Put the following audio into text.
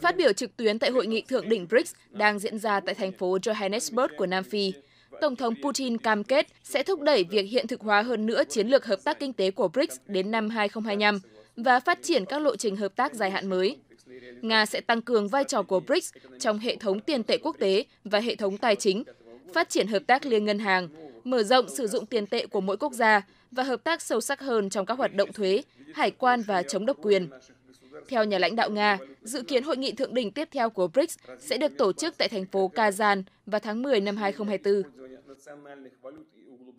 Phát biểu trực tuyến tại hội nghị thượng đỉnh BRICS đang diễn ra tại thành phố Johannesburg của Nam Phi, Tổng thống Putin cam kết sẽ thúc đẩy việc hiện thực hóa hơn nữa chiến lược hợp tác kinh tế của BRICS đến năm 2025 và phát triển các lộ trình hợp tác dài hạn mới. Nga sẽ tăng cường vai trò của BRICS trong hệ thống tiền tệ quốc tế và hệ thống tài chính, phát triển hợp tác liên ngân hàng, mở rộng sử dụng tiền tệ của mỗi quốc gia và hợp tác sâu sắc hơn trong các hoạt động thuế, hải quan và chống độc quyền. Theo nhà lãnh đạo Nga, dự kiến hội nghị thượng đỉnh tiếp theo của BRICS sẽ được tổ chức tại thành phố Kazan vào tháng 10 năm 2024.